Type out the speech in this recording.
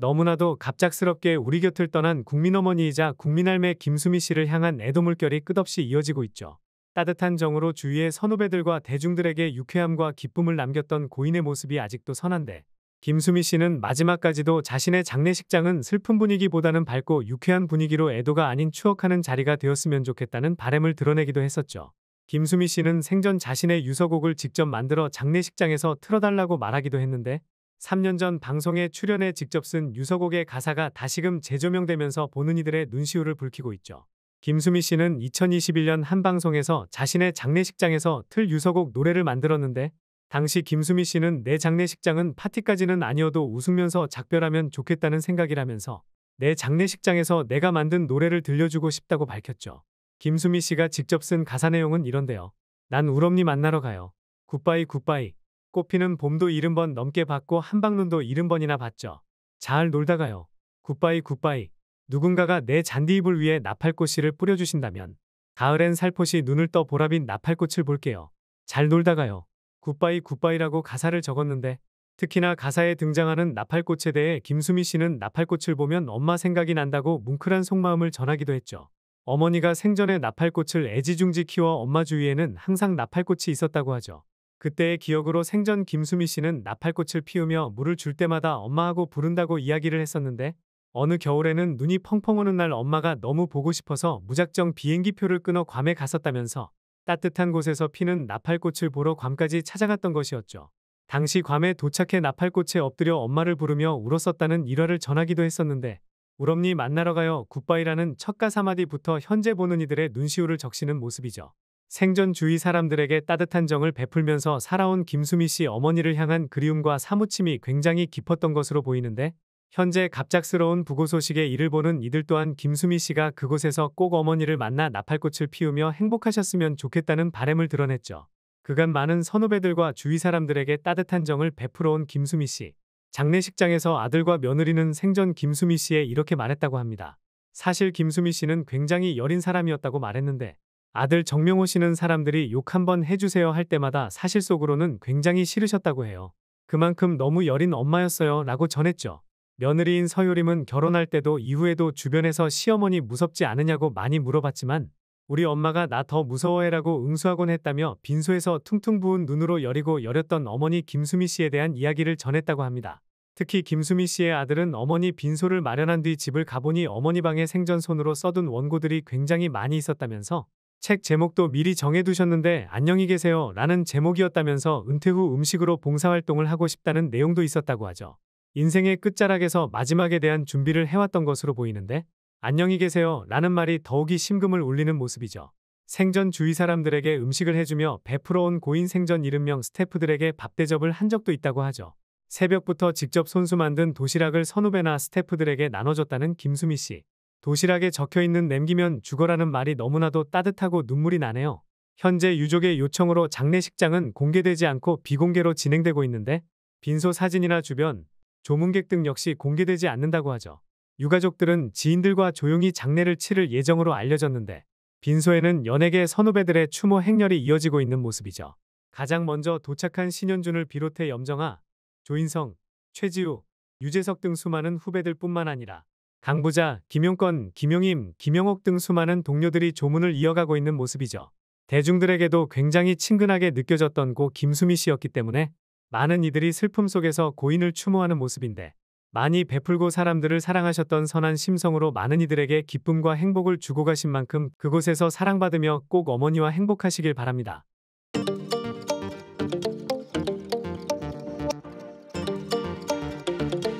너무나도 갑작스럽게 우리 곁을 떠난 국민어머니이자 국민할매 김수미 씨를 향한 애도 물결이 끝없이 이어지고 있죠. 따뜻한 정으로 주위의 선후배들과 대중들에게 유쾌함과 기쁨을 남겼던 고인의 모습이 아직도 선한데 김수미 씨는 마지막까지도 자신의 장례식장은 슬픈 분위기보다는 밝고 유쾌한 분위기로 애도가 아닌 추억하는 자리가 되었으면 좋겠다는 바램을 드러내기도 했었죠. 김수미 씨는 생전 자신의 유서곡을 직접 만들어 장례식장에서 틀어달라고 말하기도 했는데 3년 전 방송에 출연해 직접 쓴 유서곡의 가사가 다시금 재조명되면서 보는 이들의 눈시울을 붉히고 있죠. 김수미 씨는 2021년 한 방송에서 자신의 장례식장에서 틀 유서곡 노래를 만들었는데 당시 김수미 씨는 내 장례식장은 파티까지는 아니어도 웃으면서 작별하면 좋겠다는 생각이라면서 내 장례식장에서 내가 만든 노래를 들려주고 싶다고 밝혔죠. 김수미 씨가 직접 쓴 가사 내용은 이런데요. 난울엄니 만나러 가요. 굿바이 굿바이. 꽃피는 봄도 70번 넘게 봤고 한방눈도 70번이나 봤죠. 잘 놀다가요. 굿바이 굿바이. 누군가가 내 잔디잎을 위해 나팔꽃씨를 뿌려주신다면 가을엔 살포시 눈을 떠보라빈 나팔꽃을 볼게요. 잘 놀다가요. 굿바이 굿바이라고 가사를 적었는데 특히나 가사에 등장하는 나팔꽃에 대해 김수미 씨는 나팔꽃을 보면 엄마 생각이 난다고 뭉클한 속마음을 전하기도 했죠. 어머니가 생전에 나팔꽃을 애지중지 키워 엄마 주위에는 항상 나팔꽃이 있었다고 하죠. 그때의 기억으로 생전 김수미 씨는 나팔꽃을 피우며 물을 줄 때마다 엄마하고 부른다고 이야기를 했었는데 어느 겨울에는 눈이 펑펑 오는 날 엄마가 너무 보고 싶어서 무작정 비행기표를 끊어 괌에 갔었다면서 따뜻한 곳에서 피는 나팔꽃을 보러 괌까지 찾아갔던 것이었죠. 당시 괌에 도착해 나팔꽃에 엎드려 엄마를 부르며 울었었다는 일화를 전하기도 했었는데 울엄니 만나러 가요 굿바이라는 첫 가사마디부터 현재 보는 이들의 눈시울을 적시는 모습이죠. 생존 주위 사람들에게 따뜻한 정을 베풀면서 살아온 김수미 씨 어머니를 향한 그리움과 사무침이 굉장히 깊었던 것으로 보이는데 현재 갑작스러운 부고 소식에 이를 보는 이들 또한 김수미 씨가 그곳에서 꼭 어머니를 만나 나팔꽃을 피우며 행복하셨으면 좋겠다는 바램을 드러냈죠. 그간 많은 선후배들과 주위 사람들에게 따뜻한 정을 베풀어 온 김수미 씨. 장례식장에서 아들과 며느리는 생전 김수미 씨에 이렇게 말했다고 합니다. 사실 김수미 씨는 굉장히 여린 사람이었다고 말했는데 아들 정명호 씨는 사람들이 욕 한번 해주세요 할 때마다 사실 속으로는 굉장히 싫으셨다고 해요. 그만큼 너무 여린 엄마였어요 라고 전했죠. 며느리인 서유림은 결혼할 때도 이후에도 주변에서 시어머니 무섭지 않으냐고 많이 물어봤지만 우리 엄마가 나 더 무서워해라고 응수하곤 했다며 빈소에서 퉁퉁 부은 눈으로 여리고 여렸던 어머니 김수미 씨에 대한 이야기를 전했다고 합니다. 특히 김수미 씨의 아들은 어머니 빈소를 마련한 뒤 집을 가보니 어머니 방에 생전 손으로 써둔 원고들이 굉장히 많이 있었다면서 책 제목도 미리 정해두셨는데 안녕히 계세요 라는 제목이었다면서 은퇴 후 음식으로 봉사활동을 하고 싶다는 내용도 있었다고 하죠. 인생의 끝자락에서 마지막에 대한 준비를 해왔던 것으로 보이는데 안녕히 계세요 라는 말이 더욱이 심금을 울리는 모습이죠. 생전 주위 사람들에게 음식을 해주며 베풀어온 고인 생전 이름명 스태프들에게 밥 대접을 한 적도 있다고 하죠. 새벽부터 직접 손수 만든 도시락을 선후배나 스태프들에게 나눠줬다는 김수미 씨. 도시락에 적혀있는 냄기면 죽어라는 말이 너무나도 따뜻하고 눈물이 나네요. 현재 유족의 요청으로 장례식장은 공개되지 않고 비공개로 진행되고 있는데 빈소 사진이나 주변, 조문객 등 역시 공개되지 않는다고 하죠. 유가족들은 지인들과 조용히 장례를 치를 예정으로 알려졌는데 빈소에는 연예계 선후배들의 추모 행렬이 이어지고 있는 모습이죠. 가장 먼저 도착한 신현준을 비롯해 염정아, 조인성, 최지우, 유재석 등 수많은 후배들뿐만 아니라 강부자, 김용건, 김용임, 김영옥 등 수많은 동료들이 조문을 이어가고 있는 모습이죠. 대중들에게도 굉장히 친근하게 느껴졌던 고 김수미 씨였기 때문에 많은 이들이 슬픔 속에서 고인을 추모하는 모습인데 많이 베풀고 사람들을 사랑하셨던 선한 심성으로 많은 이들에게 기쁨과 행복을 주고 가신 만큼 그곳에서 사랑받으며 꼭 어머니와 행복하시길 바랍니다.